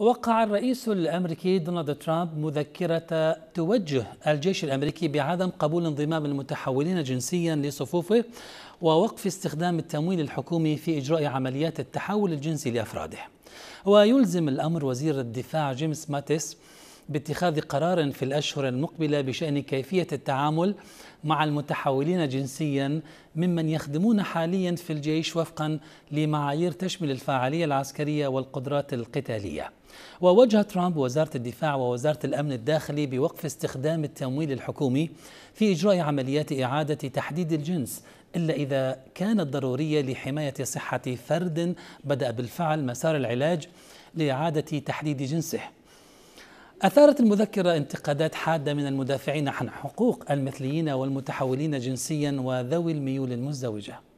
وقع الرئيس الامريكي دونالد ترامب مذكره توجه الجيش الامريكي بعدم قبول انضمام المتحولين جنسيا لصفوفه ووقف استخدام التمويل الحكومي في اجراء عمليات التحول الجنسي لافراده. ويلزم الامر وزير الدفاع جيمس ماتيس باتخاذ قرار في الأشهر المقبلة بشأن كيفية التعامل مع المتحولين جنسيا ممن يخدمون حاليا في الجيش وفقا لمعايير تشمل الفاعلية العسكرية والقدرات القتالية ووجه ترامب وزارة الدفاع ووزارة الأمن الداخلي بوقف استخدام التمويل الحكومي في إجراء عمليات إعادة تحديد الجنس إلا إذا كانت ضرورية لحماية صحة فرد بدأ بالفعل مسار العلاج لإعادة تحديد جنسه أثارت المذكرة انتقادات حادة من المدافعين عن حقوق المثليين والمتحولين جنسيا وذوي الميول المزدوجة